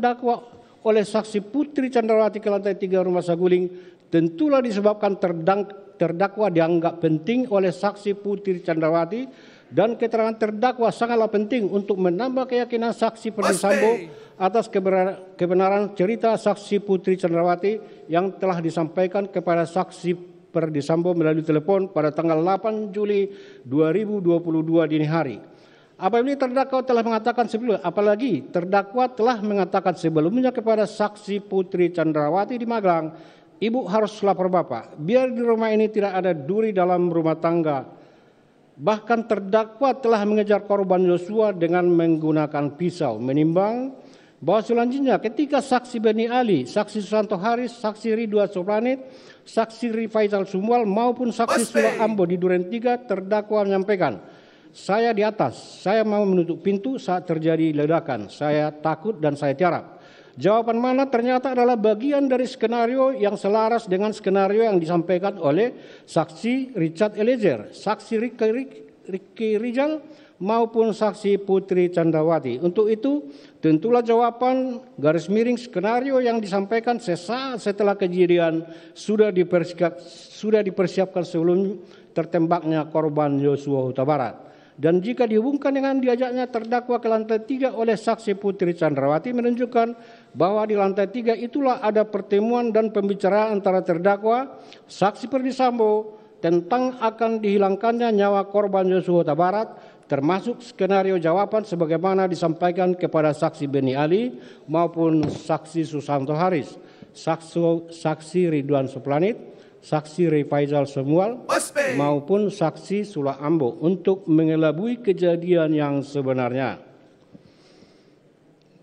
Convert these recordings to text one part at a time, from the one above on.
terdakwa oleh saksi Putri Candrawati ke lantai tiga rumah Saguling tentulah disebabkan terdakwa dianggap penting oleh saksi Putri Candrawati dan keterangan terdakwa sangatlah penting untuk menambah keyakinan saksi Perdisambo atas kebenaran cerita saksi Putri Candrawati yang telah disampaikan kepada saksi Perdisambo melalui telepon pada tanggal 8 Juli 2022 dini hari. Apabila terdakwa telah mengatakan sebelumnya, apalagi terdakwa telah mengatakan sebelumnya kepada saksi Putri Chandrawati di Magelang, ibu harus lapor bapak, biar di rumah ini tidak ada duri dalam rumah tangga. Bahkan terdakwa telah mengejar korban Yosua dengan menggunakan pisau, menimbang bahwa selanjutnya ketika saksi Beni Ali, saksi Susanto Haris, saksi Ridwan Sopranit, saksi Rifaisal Sumwal maupun saksi Sula Ambo di Duren Tiga, terdakwa menyampaikan saya di atas, saya mau menutup pintu saat terjadi ledakan. Saya takut dan saya tiarap. Jawaban mana ternyata adalah bagian dari skenario yang selaras dengan skenario yang disampaikan oleh saksi Richard Eliezer, saksi Ricky, Ricky Rijal, maupun saksi Putri Candrawati. Untuk itu, tentulah jawaban garis miring skenario yang disampaikan sesaat setelah kejadian sudah dipersiapkan, sudah dipersiapkan sebelum tertembaknya korban Yosua Huta Barat. Dan jika dihubungkan dengan diajaknya terdakwa ke lantai tiga oleh saksi Putri Chandrawati menunjukkan bahwa di lantai tiga itulah ada pertemuan dan pembicaraan antara terdakwa, saksi Perdisambo, tentang akan dihilangkannya nyawa korban Yosua Tabarat termasuk skenario jawaban sebagaimana disampaikan kepada saksi Beni Ali maupun saksi Susanto Haris, saksi, saksi Ridwan Suplanit, saksi Refaizal Semual maupun saksi Sula Ambo untuk mengelabui kejadian yang sebenarnya.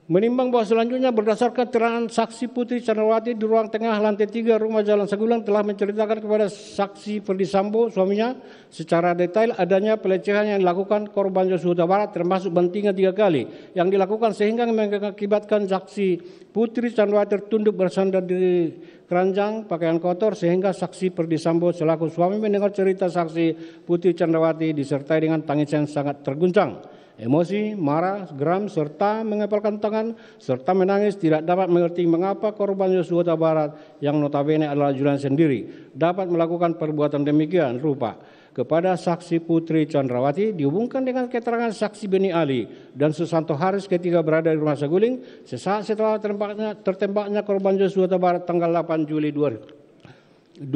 Menimbang bahwa selanjutnya berdasarkan keterangan saksi Putri Chandrawati di ruang tengah lantai 3 rumah Jalan Segulang telah menceritakan kepada saksi Perdisambo suaminya secara detail adanya pelecehan yang dilakukan korban Yosua Barat termasuk bantingan tiga kali yang dilakukan sehingga mengakibatkan saksi Putri Chandrawati tertunduk bersandar di keranjang, pakaian kotor sehingga saksi Perdisambo selaku suami mendengar cerita saksi Putih Candrawati disertai dengan tangisan yang sangat terguncang. Emosi, marah, geram, serta mengepalkan tangan, serta menangis tidak dapat mengerti mengapa korban Yosua Tabarat yang notabene adalah jurnal sendiri dapat melakukan perbuatan demikian rupa kepada saksi Putri Chandrawati dihubungkan dengan keterangan saksi Beni Ali dan Susanto Haris ketika berada di rumah Saguling sesaat setelah tertembaknya, tertembaknya korban Joshua Tabarat tanggal 8 Juli 2022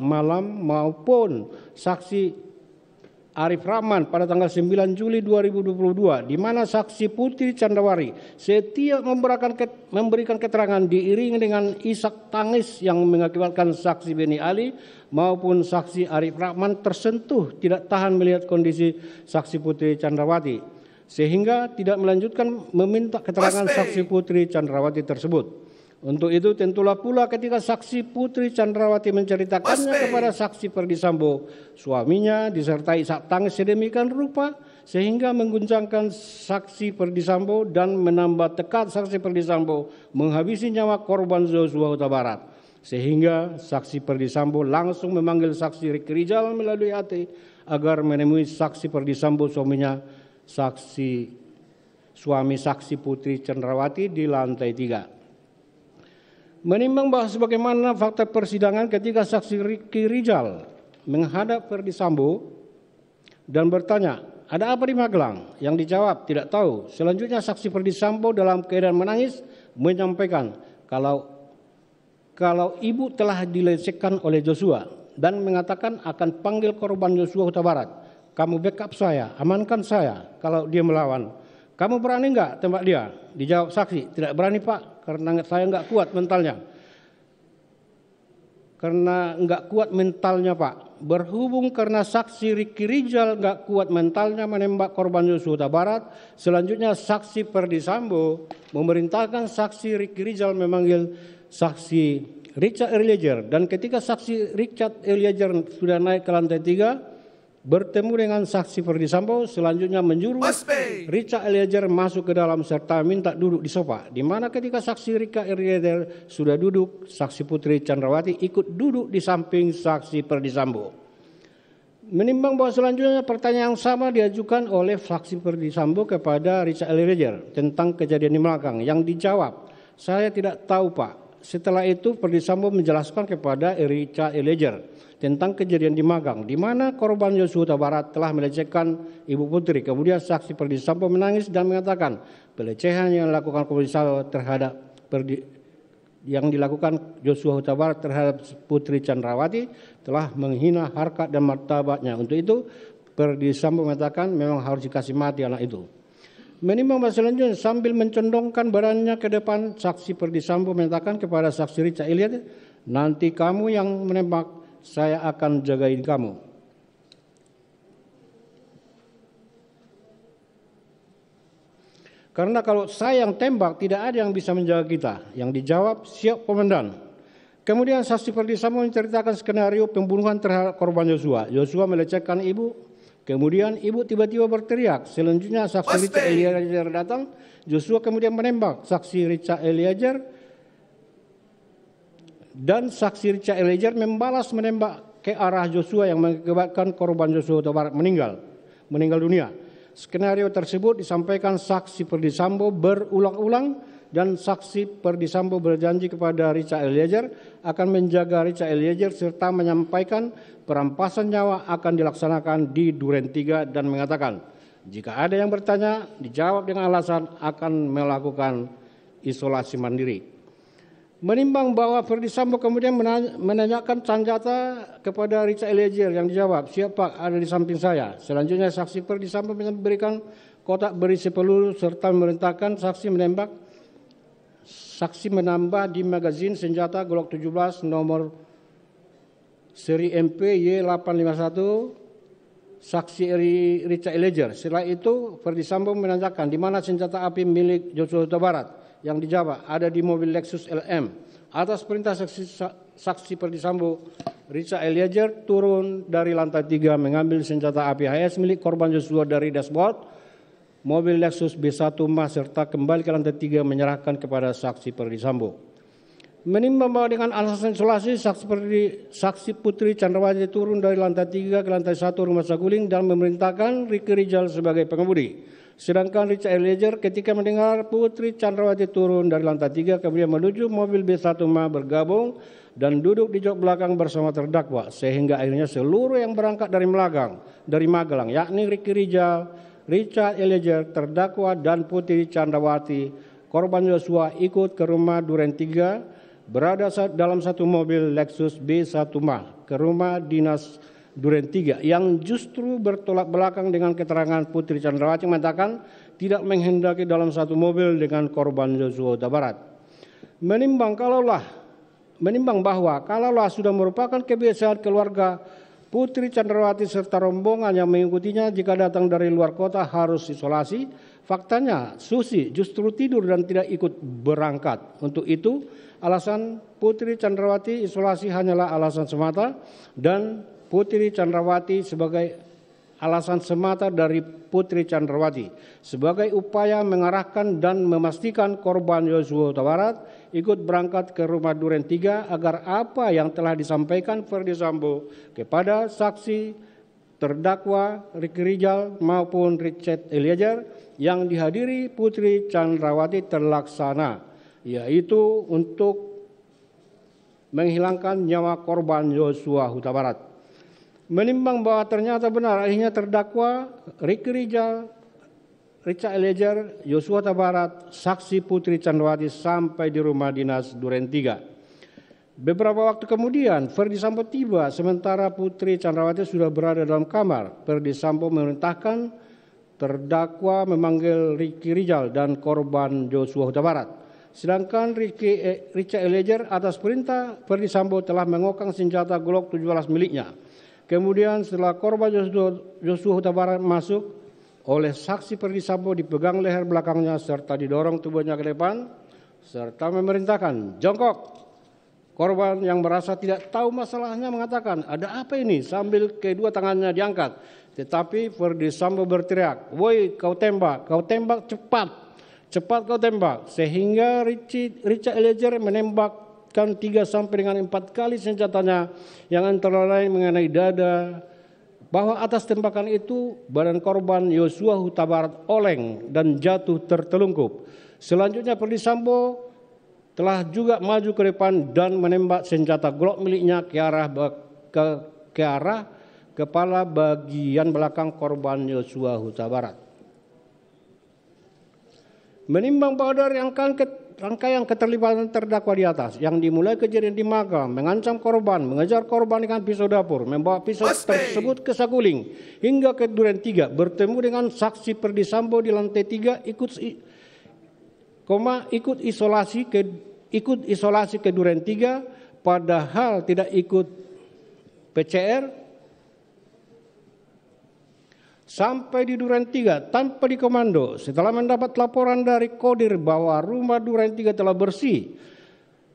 malam maupun saksi Arif Rahman pada tanggal 9 Juli 2022 di mana saksi Putri Candrawari setia memberikan memberikan keterangan diiringi dengan isak tangis yang mengakibatkan saksi Beni Ali maupun saksi Arif Rahman tersentuh tidak tahan melihat kondisi saksi Putri Candrawati sehingga tidak melanjutkan meminta keterangan saksi Putri Candrawati tersebut. Untuk itu tentulah pula ketika saksi Putri Chandrawati menceritakannya kepada saksi Perdisambo, suaminya disertai saat tangis sedemikian rupa sehingga mengguncangkan saksi Perdisambo dan menambah tekat saksi Perdisambo menghabisi nyawa korban Joshua Huta Barat. Sehingga saksi Perdisambo langsung memanggil saksi Riki Rijal melalui AT agar menemui saksi Perdisambo suaminya saksi suami saksi Putri Cendrawati di lantai tiga. Menimbang bahwa sebagaimana fakta persidangan ketika saksi Riki Rijal menghadap Ferdi Sambo dan bertanya, ada apa di Magelang? Yang dijawab, tidak tahu. Selanjutnya saksi Ferdi Sambo dalam keadaan menangis menyampaikan, kalau kalau ibu telah dilecehkan oleh Joshua dan mengatakan akan panggil korban Joshua Huta Barat. Kamu backup saya, amankan saya kalau dia melawan kamu berani enggak tembak dia? Dijawab saksi, tidak berani pak, karena saya enggak kuat mentalnya. Karena enggak kuat mentalnya pak. Berhubung karena saksi Riki Rijal enggak kuat mentalnya menembak korban Yosua Barat, selanjutnya saksi Perdi Sambo memerintahkan saksi Riki Rijal memanggil saksi Richard Eliezer. Dan ketika saksi Richard Eliezer sudah naik ke lantai tiga, bertemu dengan saksi Ferdi Sambo, selanjutnya menjuru Richard Eliezer masuk ke dalam serta minta duduk di sofa. Di mana ketika saksi Rika Eliezer sudah duduk, saksi Putri Chandrawati ikut duduk di samping saksi Ferdi Sambo. Menimbang bahwa selanjutnya pertanyaan yang sama diajukan oleh saksi Ferdi Sambo kepada Richard Eliezer tentang kejadian di belakang, yang dijawab, saya tidak tahu Pak. Setelah itu Perdisambo menjelaskan kepada Richard Eleger tentang kejadian di Magang, di mana korban Yosua Tabarat telah melecehkan Ibu Putri. Kemudian saksi Perdisambo menangis dan mengatakan pelecehan yang dilakukan komisaris terhadap Perdi, yang dilakukan Joshua Huta Barat terhadap Putri Chandrawati telah menghina harkat dan martabatnya. Untuk itu Perdisambo mengatakan memang harus dikasih mati anak itu. Menimbang bahasa selanjutnya sambil mencondongkan badannya ke depan, saksi pergi Sambo menyatakan kepada saksi Richard Ilyas, nanti kamu yang menembak, saya akan jagain kamu. Karena kalau saya yang tembak, tidak ada yang bisa menjaga kita. Yang dijawab, siap komandan. Kemudian saksi Perdi menceritakan skenario pembunuhan terhadap korban Yosua. Yosua melecehkan ibu, Kemudian ibu tiba-tiba berteriak. Selanjutnya saksi Richard Eliezer datang. Joshua kemudian menembak saksi Richard Eliezer. Dan saksi Richard Eliezer membalas menembak ke arah Joshua yang mengakibatkan korban Joshua Tobar meninggal. Meninggal dunia. Skenario tersebut disampaikan saksi Perdisambo berulang-ulang dan saksi Perdisambo berjanji kepada Richard Eliezer akan menjaga Richard Eliezer serta menyampaikan perampasan nyawa akan dilaksanakan di Duren Tiga dan mengatakan, jika ada yang bertanya, dijawab dengan alasan akan melakukan isolasi mandiri. Menimbang bahwa Ferdi Sambo kemudian menanyakan senjata kepada Richard Eliezer yang dijawab, siapa ada di samping saya. Selanjutnya saksi Ferdi Sambo memberikan kotak berisi peluru serta merintahkan saksi menembak. Saksi menambah di magazin senjata Glock 17 nomor seri MP y 851 saksi Eri Richard Eleger. Setelah itu Ferdi Sambo menanyakan di mana senjata api milik Joshua Huta Barat yang dijawab ada di mobil Lexus LM. Atas perintah saksi, saksi Ferdi Sambo, Richard Eliezer turun dari lantai 3 mengambil senjata api HS milik korban Joshua dari dashboard mobil Lexus B1 Mas serta kembali ke lantai 3 menyerahkan kepada saksi Ferdi Sambo. Menimbang bahwa dengan alasan isolasi, saksi, putri, saksi Putri Chandrawati turun dari lantai 3 ke lantai 1 rumah Saguling dan memerintahkan Riki Rijal sebagai pengemudi. Sedangkan Richard Eliezer ketika mendengar Putri Chandrawati turun dari lantai 3 kemudian menuju mobil B1 Ma bergabung dan duduk di jok belakang bersama terdakwa sehingga akhirnya seluruh yang berangkat dari Melagang dari Magelang yakni Riki Rijal, Richard Eliezer, terdakwa dan Putri Chandrawati korban Yosua ikut ke rumah Duren 3 berada dalam satu mobil Lexus B1 Ma ke rumah dinas Duren 3 yang justru bertolak belakang dengan keterangan Putri Candrawati mengatakan tidak menghendaki dalam satu mobil dengan korban Joshua Huta Menimbang kalaulah menimbang bahwa kalaulah sudah merupakan kebiasaan keluarga Putri Candrawati serta rombongan yang mengikutinya jika datang dari luar kota harus isolasi. Faktanya Susi justru tidur dan tidak ikut berangkat. Untuk itu Alasan Putri Chandrawati isolasi hanyalah alasan semata dan Putri Chandrawati sebagai alasan semata dari Putri Chandrawati sebagai upaya mengarahkan dan memastikan korban Yosua Tawarat ikut berangkat ke rumah Duren 3 agar apa yang telah disampaikan Ferdi Sambo kepada saksi terdakwa Riki Rijal maupun Richard Eliezer yang dihadiri Putri Chandrawati terlaksana yaitu untuk menghilangkan nyawa korban Yosua Huta Barat. Menimbang bahwa ternyata benar akhirnya terdakwa Ricky Rijal, Richard Eliezer, Yosua Huta Barat, saksi Putri Candrawati sampai di rumah dinas Duren Tiga. Beberapa waktu kemudian, Ferdi Sambo tiba sementara Putri Candrawati sudah berada dalam kamar. Ferdi Sambo memerintahkan terdakwa memanggil Ricky Rijal dan korban Joshua Huta Barat. Sedangkan Ricky, eh, Richard Eliezer atas perintah Ferdi Sambo telah mengokang senjata Glock 17 miliknya. Kemudian setelah korban Joshua, Joshua Huta Barat masuk, oleh saksi Ferdi Sambo dipegang leher belakangnya serta didorong tubuhnya ke depan serta memerintahkan jongkok. Korban yang merasa tidak tahu masalahnya mengatakan, ada apa ini? Sambil kedua tangannya diangkat. Tetapi Ferdi Sambo berteriak, woi kau tembak, kau tembak cepat. Cepat kau tembak. Sehingga Richard, Eliezer menembakkan tiga sampai dengan empat kali senjatanya yang antara lain mengenai dada, bahwa atas tembakan itu badan korban Yosua Huta Barat oleng dan jatuh tertelungkup. Selanjutnya Perdi Sambo telah juga maju ke depan dan menembak senjata Glock miliknya ke arah ke, ke arah kepala bagian belakang korban Yosua Huta Barat. Menimbang bahwa rangkaian, rangkaian keterlibatan terdakwa di atas yang dimulai kejadian di Maga, mengancam korban, mengejar korban dengan pisau dapur, membawa pisau tersebut ke Saguling hingga ke Duren tiga bertemu dengan saksi Perdisambo di lantai 3 ikut koma ikut isolasi ke ikut isolasi ke Duren tiga padahal tidak ikut PCR sampai di Duren 3 tanpa dikomando. Setelah mendapat laporan dari Kodir bahwa rumah Duren 3 telah bersih,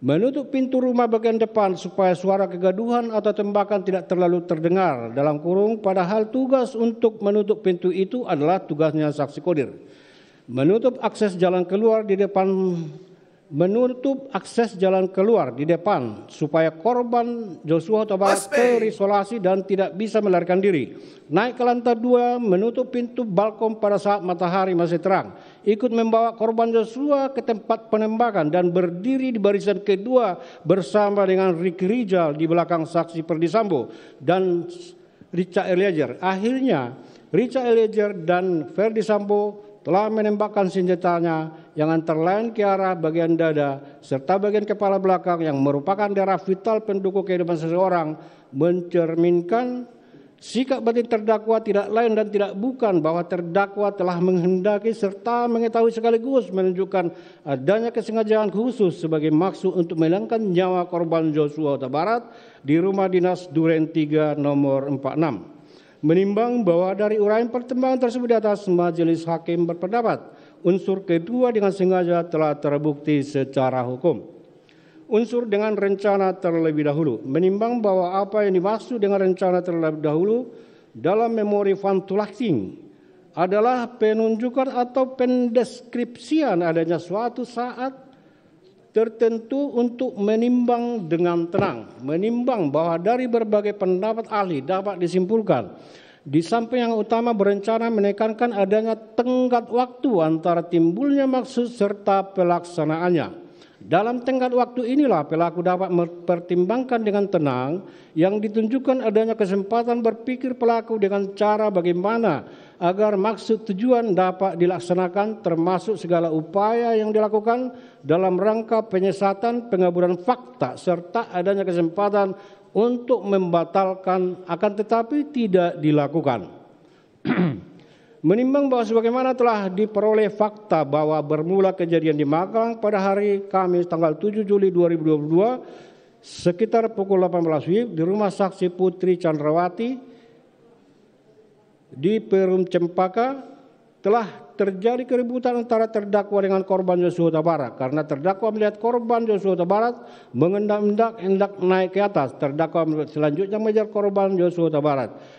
menutup pintu rumah bagian depan supaya suara kegaduhan atau tembakan tidak terlalu terdengar dalam kurung padahal tugas untuk menutup pintu itu adalah tugasnya saksi Kodir. Menutup akses jalan keluar di depan menutup akses jalan keluar di depan supaya korban Joshua Tobias terisolasi dan tidak bisa melarikan diri. Naik ke lantai dua, menutup pintu balkon pada saat matahari masih terang. Ikut membawa korban Joshua ke tempat penembakan dan berdiri di barisan kedua bersama dengan Ricky Rijal di belakang saksi Perdisambo dan Richard Eliezer. Akhirnya Richard Eliezer dan Ferdi Sambo telah menembakkan senjatanya yang antara lain arah bagian dada serta bagian kepala belakang yang merupakan daerah vital pendukung kehidupan seseorang mencerminkan sikap batin terdakwa tidak lain dan tidak bukan bahwa terdakwa telah menghendaki serta mengetahui sekaligus menunjukkan adanya kesengajaan khusus sebagai maksud untuk menghilangkan nyawa korban Joshua Utabarat di rumah dinas Duren 3 nomor 46 menimbang bahwa dari uraian pertimbangan tersebut di atas majelis hakim berpendapat unsur kedua dengan sengaja telah terbukti secara hukum. Unsur dengan rencana terlebih dahulu menimbang bahwa apa yang dimaksud dengan rencana terlebih dahulu dalam memori fantulaksing adalah penunjukan atau pendeskripsian adanya suatu saat tertentu untuk menimbang dengan tenang, menimbang bahwa dari berbagai pendapat ahli dapat disimpulkan di samping yang utama berencana menekankan adanya tenggat waktu antara timbulnya maksud serta pelaksanaannya. Dalam tenggat waktu inilah pelaku dapat mempertimbangkan dengan tenang yang ditunjukkan adanya kesempatan berpikir pelaku dengan cara bagaimana agar maksud tujuan dapat dilaksanakan termasuk segala upaya yang dilakukan dalam rangka penyesatan pengaburan fakta serta adanya kesempatan untuk membatalkan akan tetapi tidak dilakukan. Menimbang bahwa sebagaimana telah diperoleh fakta bahwa bermula kejadian di Magelang pada hari Kamis tanggal 7 Juli 2022 sekitar pukul 18 WIB di rumah saksi Putri Chandrawati di Perum Cempaka telah terjadi keributan antara terdakwa dengan korban Yosua Huta karena terdakwa melihat korban Yosua Huta Barat mengendak-endak hendak naik ke atas. Terdakwa selanjutnya mengejar korban Yosua Huta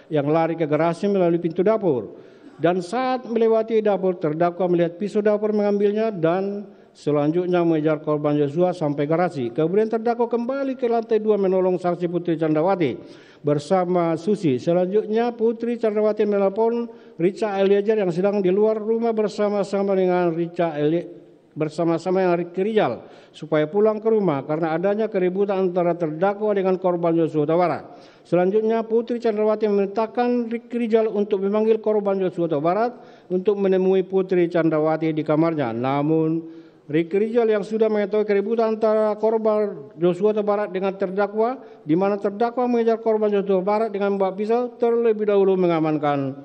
yang lari ke garasi melalui pintu dapur. Dan saat melewati dapur, terdakwa melihat pisau dapur mengambilnya dan selanjutnya mengejar korban Yosua sampai garasi. Kemudian terdakwa kembali ke lantai dua menolong saksi Putri Candrawati bersama Susi. Selanjutnya Putri Chandrawati menelpon Rica Eliezer yang sedang di luar rumah bersama-sama dengan Rica Eli bersama-sama yang Rijal supaya pulang ke rumah karena adanya keributan antara terdakwa dengan korban Yosua Tawara. Selanjutnya Putri Chandrawati memerintahkan Riki Rijal untuk memanggil korban Yosua Tawara untuk menemui Putri Chandrawati di kamarnya. Namun Riki Rizal yang sudah mengetahui keributan antara korban Joshua Barat dengan terdakwa, di mana terdakwa mengejar korban Joshua Barat dengan membawa pisau, terlebih dahulu mengamankan.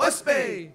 Osbe.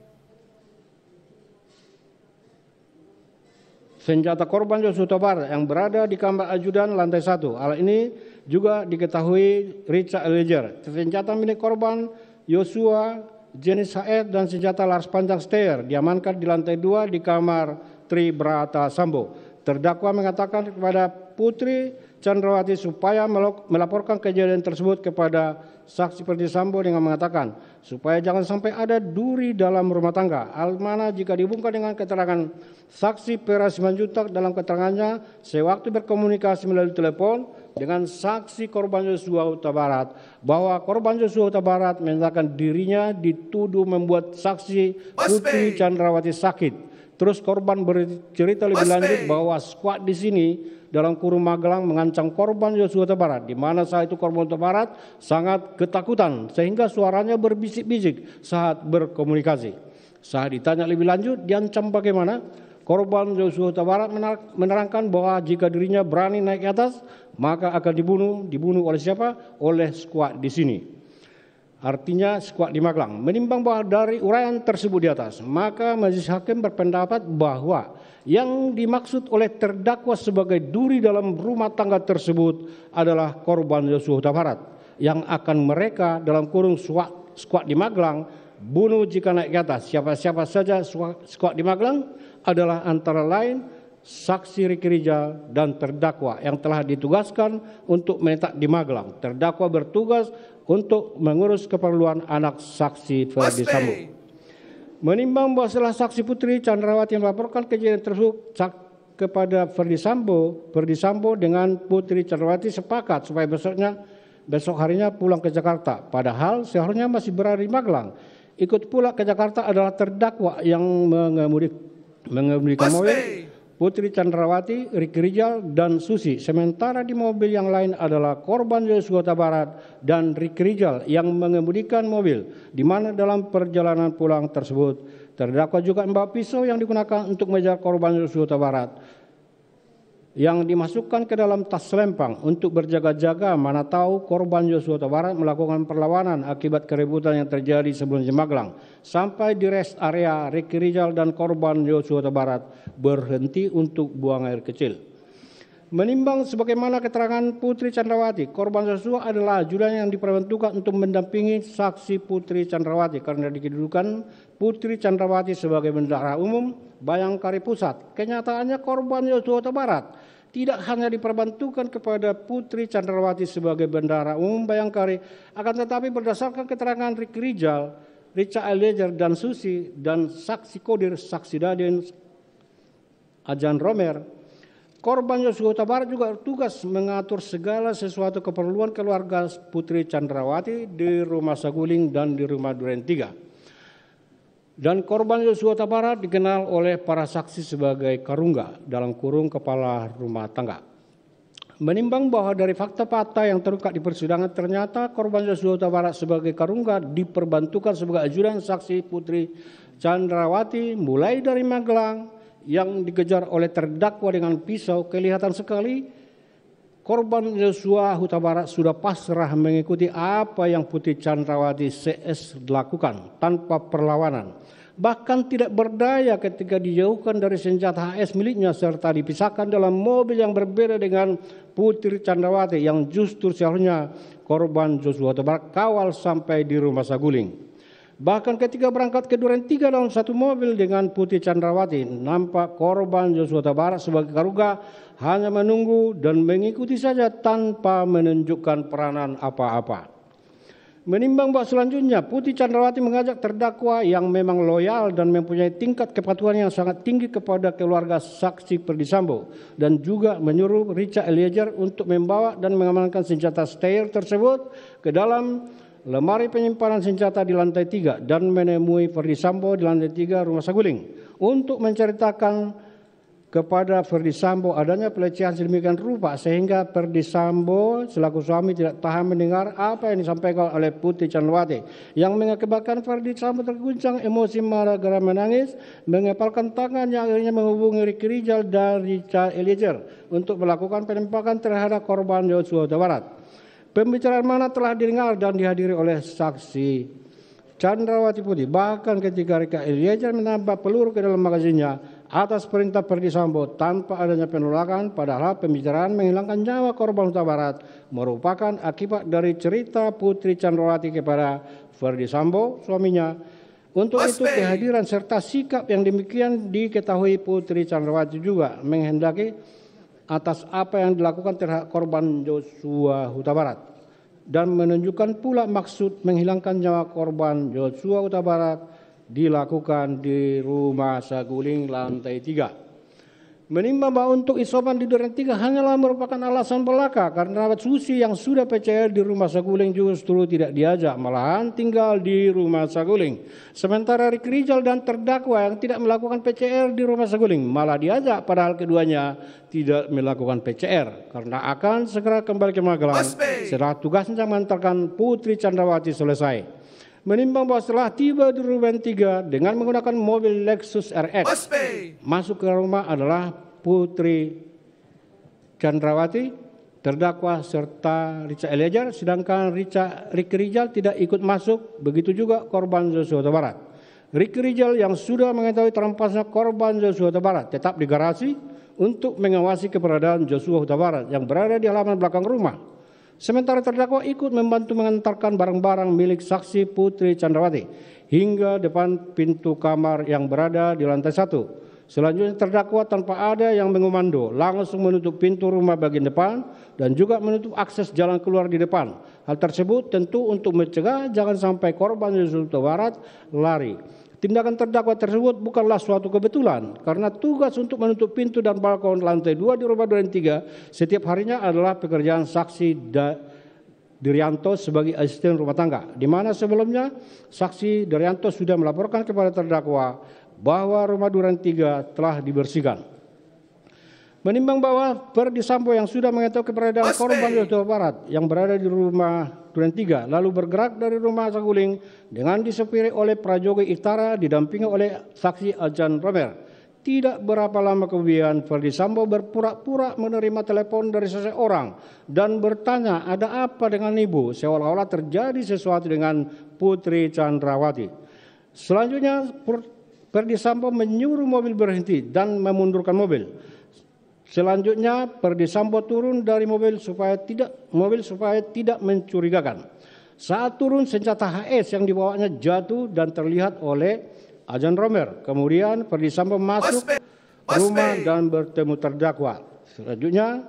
Senjata korban Joshua Barat yang berada di kamar ajudan lantai satu. Hal ini juga diketahui Richard Eliezer. Senjata milik korban Yosua jenis HR dan senjata laras panjang stair diamankan di lantai 2 di kamar Tri Brata Sambo. Terdakwa mengatakan kepada Putri Chandrawati supaya melaporkan kejadian tersebut kepada saksi Perdi Sambo dengan mengatakan supaya jangan sampai ada duri dalam rumah tangga. Almana jika dihubungkan dengan keterangan saksi Pera Simanjuntak dalam keterangannya sewaktu berkomunikasi melalui telepon, dengan saksi korban Yosua Huta Barat bahwa korban Yosua Huta Barat menyatakan dirinya dituduh membuat saksi Putri Chandrawati sakit. Terus korban bercerita lebih lanjut bahwa skuad di sini dalam kurung Magelang mengancam korban Yosua Huta Barat di mana saat itu korban Huta Barat sangat ketakutan sehingga suaranya berbisik-bisik saat berkomunikasi. Saat ditanya lebih lanjut diancam bagaimana? Korban Joshua Tabarat menerangkan bahwa jika dirinya berani naik ke atas, maka akan dibunuh. Dibunuh oleh siapa? Oleh skuad di sini. Artinya skuad di Magelang. Menimbang bahwa dari uraian tersebut di atas, maka majelis hakim berpendapat bahwa yang dimaksud oleh terdakwa sebagai duri dalam rumah tangga tersebut adalah korban Huta Tabarat yang akan mereka dalam kurung skuad di Magelang bunuh jika naik ke atas. Siapa-siapa saja skuad di Magelang adalah antara lain saksi Riki Rijal dan terdakwa yang telah ditugaskan untuk menetap di Magelang. Terdakwa bertugas untuk mengurus keperluan anak saksi Ferdi Sambo. Menimbang bahwa setelah saksi Putri Chandrawati melaporkan kejadian tersebut kepada Ferdi Sambo, Ferdi Sambo dengan Putri Chandrawati sepakat supaya besoknya besok harinya pulang ke Jakarta. Padahal seharusnya masih berada di Magelang. Ikut pula ke Jakarta adalah terdakwa yang mengemudi mengemudi mobil Putri Chandrawati, Riki Rijal, dan Susi. Sementara di mobil yang lain adalah korban Yosua Barat dan Riki Rijal yang mengemudikan mobil, di mana dalam perjalanan pulang tersebut terdakwa juga mbak pisau yang digunakan untuk mengejar korban Yosua Barat yang dimasukkan ke dalam tas selempang untuk berjaga-jaga mana tahu korban Yosua Tabarat melakukan perlawanan akibat keributan yang terjadi sebelum Jemaglang. Sampai di rest area, Ricky Rizal dan korban Yosua Tabarat berhenti untuk buang air kecil. Menimbang sebagaimana keterangan Putri Chandrawati, korban Yosua adalah ajudan yang diperbentukkan untuk mendampingi saksi Putri Chandrawati karena dikedudukan Putri Chandrawati sebagai bendahara umum Bayangkari Pusat. Kenyataannya korban Yosua Huta tidak hanya diperbantukan kepada Putri Chandrawati sebagai bendara umum Bayangkari, akan tetapi berdasarkan keterangan Ricky Rijal, Richa Eliezer dan Susi, dan saksi Kodir, saksi Daden, Ajan Romer, korban Yosua Huta juga tugas mengatur segala sesuatu keperluan keluarga Putri Chandrawati di rumah Saguling dan di rumah Duren 3. Dan korban Yosua Tabarat dikenal oleh para saksi sebagai karungga dalam kurung kepala rumah tangga. Menimbang bahwa dari fakta fakta yang terungkap di persidangan ternyata korban Yosua Tabarat sebagai karungga diperbantukan sebagai ajudan saksi Putri Chandrawati mulai dari Magelang yang dikejar oleh terdakwa dengan pisau kelihatan sekali Korban Yosua Huta Barat sudah pasrah mengikuti apa yang Putri Chandrawati CS lakukan tanpa perlawanan. Bahkan tidak berdaya ketika dijauhkan dari senjata HS miliknya serta dipisahkan dalam mobil yang berbeda dengan Putri Chandrawati yang justru seharusnya korban Joshua Huta kawal sampai di rumah Saguling. Bahkan ketika berangkat ke Duren Tiga dalam satu mobil dengan Putih Chandrawati, nampak korban Joshua Tabarat sebagai karuga hanya menunggu dan mengikuti saja tanpa menunjukkan peranan apa-apa. Menimbang bahwa selanjutnya Putih Chandrawati mengajak terdakwa yang memang loyal dan mempunyai tingkat kepatuhan yang sangat tinggi kepada keluarga saksi Perdisambo dan juga menyuruh Richard Eliezer untuk membawa dan mengamankan senjata Steyr tersebut ke dalam lemari penyimpanan senjata di lantai tiga dan menemui Ferdi Sambo di lantai tiga rumah Saguling untuk menceritakan kepada Ferdi Sambo adanya pelecehan sedemikian rupa sehingga Ferdi Sambo selaku suami tidak tahan mendengar apa yang disampaikan oleh Putri Candrawati yang mengakibatkan Ferdi Sambo terguncang emosi marah gara menangis mengepalkan tangan yang akhirnya menghubungi Riki Rijal dan Richard Eliezer untuk melakukan penembakan terhadap korban Yosua Barat. Pembicaraan mana telah didengar dan dihadiri oleh saksi Chandrawati Putih. Bahkan ketika Rika Eliezer menambah peluru ke dalam magazinnya atas perintah Perdi Sambo tanpa adanya penolakan padahal pembicaraan menghilangkan nyawa korban Huta Barat merupakan akibat dari cerita Putri Chandrawati kepada Ferdi Sambo suaminya. Untuk itu kehadiran serta sikap yang demikian diketahui Putri Chandrawati juga menghendaki atas apa yang dilakukan terhadap korban Joshua Huta Barat dan menunjukkan pula maksud menghilangkan nyawa korban Joshua Huta Barat dilakukan di rumah Saguling lantai 3. Menimba bahwa untuk isoman di duren tiga hanyalah merupakan alasan belaka karena Susi yang sudah pcr di rumah Saguling justru tidak diajak malahan tinggal di rumah Saguling. Sementara Rik Rijal dan terdakwa yang tidak melakukan PCR di rumah Saguling malah diajak padahal keduanya tidak melakukan PCR karena akan segera kembali ke Magelang setelah tugasnya mengantarkan Putri candrawati selesai menimbang bahwa setelah tiba di Ruben 3 dengan menggunakan mobil Lexus RX masuk ke rumah adalah Putri Chandrawati terdakwa serta Richard Eliezer sedangkan Richard Ricky Rizal tidak ikut masuk begitu juga korban Joshua Tabarat. Barat Ricky Rizal yang sudah mengetahui terampasnya korban Joshua Tabarat tetap di garasi untuk mengawasi keberadaan Joshua Tabarat yang berada di halaman belakang rumah Sementara terdakwa ikut membantu mengantarkan barang-barang milik saksi Putri Chandrawati hingga depan pintu kamar yang berada di lantai satu. Selanjutnya terdakwa tanpa ada yang mengomando langsung menutup pintu rumah bagian depan dan juga menutup akses jalan keluar di depan. Hal tersebut tentu untuk mencegah jangan sampai korban Yusuf Barat lari. Tindakan terdakwa tersebut bukanlah suatu kebetulan karena tugas untuk menutup pintu dan balkon lantai 2 di rumah duren 3 setiap harinya adalah pekerjaan saksi da Dirianto sebagai asisten rumah tangga, di mana sebelumnya saksi Dirianto sudah melaporkan kepada terdakwa bahwa rumah duren 3 telah dibersihkan. Menimbang bahwa Perdi Sambo yang sudah mengetahui keberadaan korban di Jawa Barat yang berada di rumah Duren tiga, lalu bergerak dari rumah Saguling dengan disepiri oleh Prajogo Itara didampingi oleh saksi Ajan Romer. Tidak berapa lama kemudian Ferdi Sambo berpura-pura menerima telepon dari seseorang dan bertanya ada apa dengan ibu seolah-olah terjadi sesuatu dengan Putri Chandrawati. Selanjutnya Ferdi Sambo menyuruh mobil berhenti dan memundurkan mobil. Selanjutnya Perdisambo turun dari mobil supaya tidak mobil supaya tidak mencurigakan. Saat turun senjata HS yang dibawanya jatuh dan terlihat oleh Ajan Romer. Kemudian Perdisambo Sambo masuk rumah dan bertemu terdakwa. Selanjutnya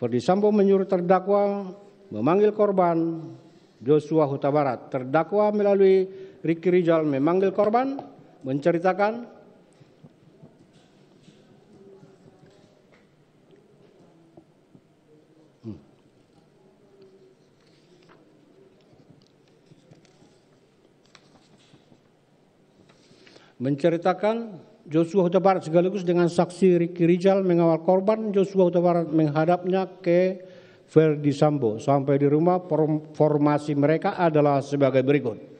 Perdisambo menyuruh terdakwa memanggil korban Joshua Huta Barat. Terdakwa melalui Ricky Rizal memanggil korban menceritakan menceritakan Joshua Huta Barat sekaligus dengan saksi Riki Rijal mengawal korban Joshua Huta Barat menghadapnya ke Verdi Sambo sampai di rumah formasi mereka adalah sebagai berikut.